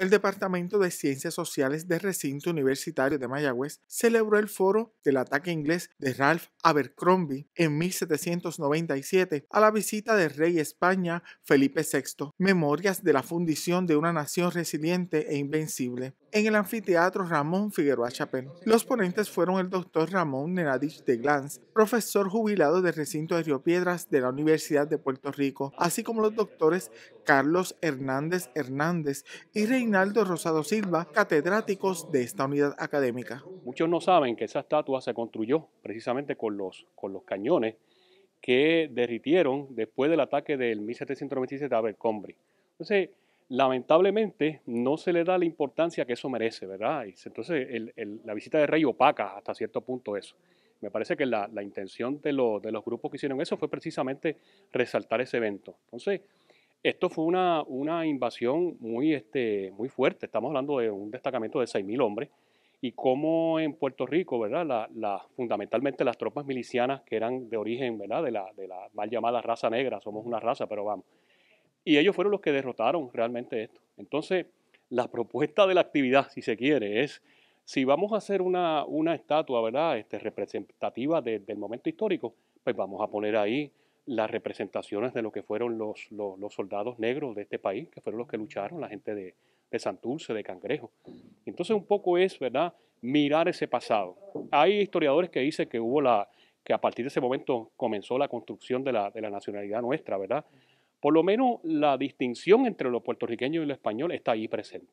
El Departamento de Ciencias Sociales del Recinto Universitario de Mayagüez celebró el foro del ataque inglés de Ralph Abercrombie en 1797 a la visita del rey España Felipe VI, Memorias de la Fundición de una Nación Resiliente e Invencible en el anfiteatro Ramón Figueroa Chapel. Los ponentes fueron el doctor Ramón Nenadich de Glanz, profesor jubilado del recinto de Río Piedras de la Universidad de Puerto Rico, así como los doctores Carlos Hernández Hernández y Reinaldo Rosado Silva, catedráticos de esta unidad académica. Muchos no saben que esa estatua se construyó precisamente con los, con los cañones que derritieron después del ataque del 1797 de Abercrombie. Entonces, lamentablemente no se le da la importancia que eso merece, ¿verdad? Entonces la visita de Rey opaca hasta cierto punto eso. Me parece que la, intención de, los grupos que hicieron eso fue precisamente resaltar ese evento. Entonces, esto fue una, invasión muy, este, muy fuerte. Estamos hablando de un destacamento de 6.000 hombres y como en Puerto Rico, ¿verdad? fundamentalmente las tropas milicianas que eran de origen, ¿verdad? de la mal llamada raza negra, somos una raza, pero vamos, y ellos fueron los que derrotaron realmente esto. Entonces, la propuesta de la actividad, si se quiere, es si vamos a hacer una, estatua, ¿verdad? Este, representativa del momento histórico, pues vamos a poner ahí las representaciones de lo que fueron los, soldados negros de este país, que fueron los que lucharon, la gente de, de Santurce, de Cangrejo. Entonces un poco es, ¿verdad?, mirar ese pasado. Hay historiadores que dicen que hubo la, que a partir de ese momento comenzó la construcción de la, de la nacionalidad nuestra, ¿verdad? Por lo menos la distinción entre lo puertorriqueño y lo español está ahí presente.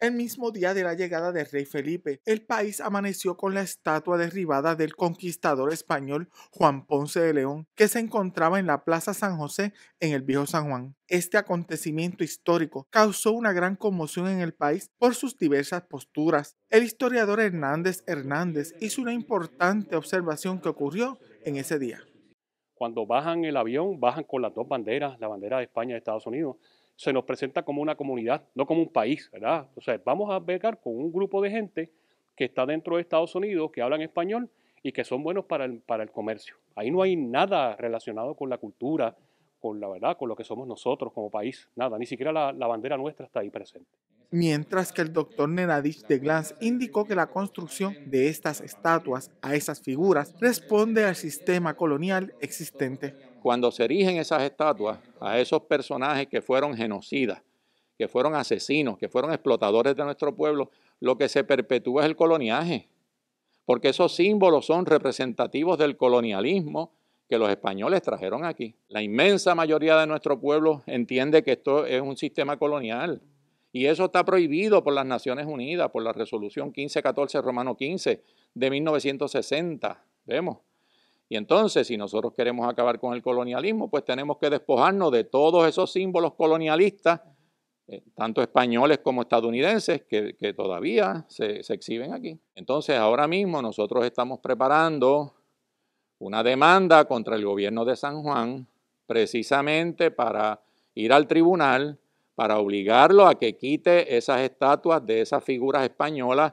El mismo día de la llegada del rey Felipe, el país amaneció con la estatua derribada del conquistador español Juan Ponce de León, que se encontraba en la Plaza San José en el Viejo San Juan. Este acontecimiento histórico causó una gran conmoción en el país por sus diversas posturas. El historiador Hernández Hernández hizo una importante observación que ocurrió en ese día. Cuando bajan el avión, bajan con las dos banderas, la bandera de España y de Estados Unidos. Se nos presenta como una comunidad, no como un país, ¿verdad? O sea, vamos a ver con un grupo de gente que está dentro de Estados Unidos, que hablan español y que son buenos para el, comercio. Ahí no hay nada relacionado con la cultura, con la verdad, con lo que somos nosotros como país, nada, ni siquiera la bandera nuestra está ahí presente mientras que el doctor Nenadich de Glantz indicó que la construcción de estas estatuas a esas figuras responde al sistema colonial existente. Cuando se erigen esas estatuas a esos personajes que fueron genocidas, que fueron asesinos, que fueron explotadores de nuestro pueblo, lo que se perpetúa es el coloniaje, porque esos símbolos son representativos del colonialismo que los españoles trajeron aquí. La inmensa mayoría de nuestro pueblo entiende que esto es un sistema colonial. Y eso está prohibido por las Naciones Unidas, por la resolución 1514 Romano 15 de 1960. Vemos. Y entonces, si nosotros queremos acabar con el colonialismo, pues tenemos que despojarnos de todos esos símbolos colonialistas, eh, tanto españoles como estadounidenses, que, todavía se exhiben aquí. Entonces, ahora mismo nosotros estamos preparando una demanda contra el gobierno de San Juan, precisamente para ir al tribunal para obligarlo a que quite esas estatuas de esas figuras españolas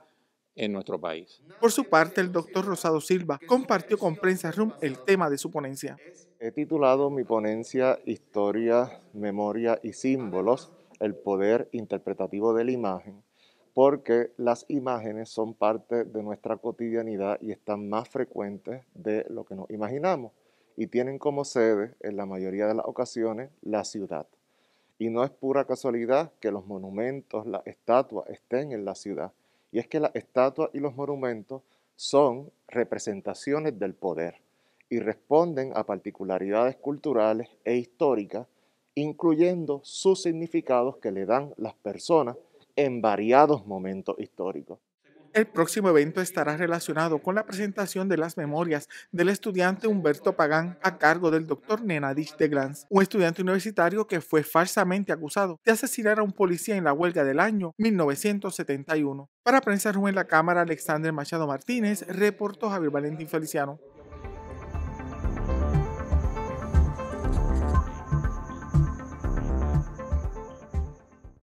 en nuestro país. Por su parte, el doctor Rosado Silva compartió con Prensa Room el tema de su ponencia. He titulado mi ponencia Historia, Memoria y Símbolos, el poder interpretativo de la imagen, porque las imágenes son parte de nuestra cotidianidad y están más frecuentes de lo que nos imaginamos y tienen como sede, en la mayoría de las ocasiones, la ciudad. Y no es pura casualidad que los monumentos, las estatuas estén en la ciudad. Y es que las estatuas y los monumentos son representaciones del poder y responden a particularidades culturales e históricas, incluyendo sus significados que le dan las personas en variados momentos históricos. El próximo evento estará relacionado con la presentación de las memorias del estudiante Humberto Pagán a cargo del doctor Nenadich de Glanz, un estudiante universitario que fue falsamente acusado de asesinar a un policía en la huelga del año 1971. Para Prensa en la Cámara, Alexander Machado Martínez, reportó Javier Valentín Feliciano.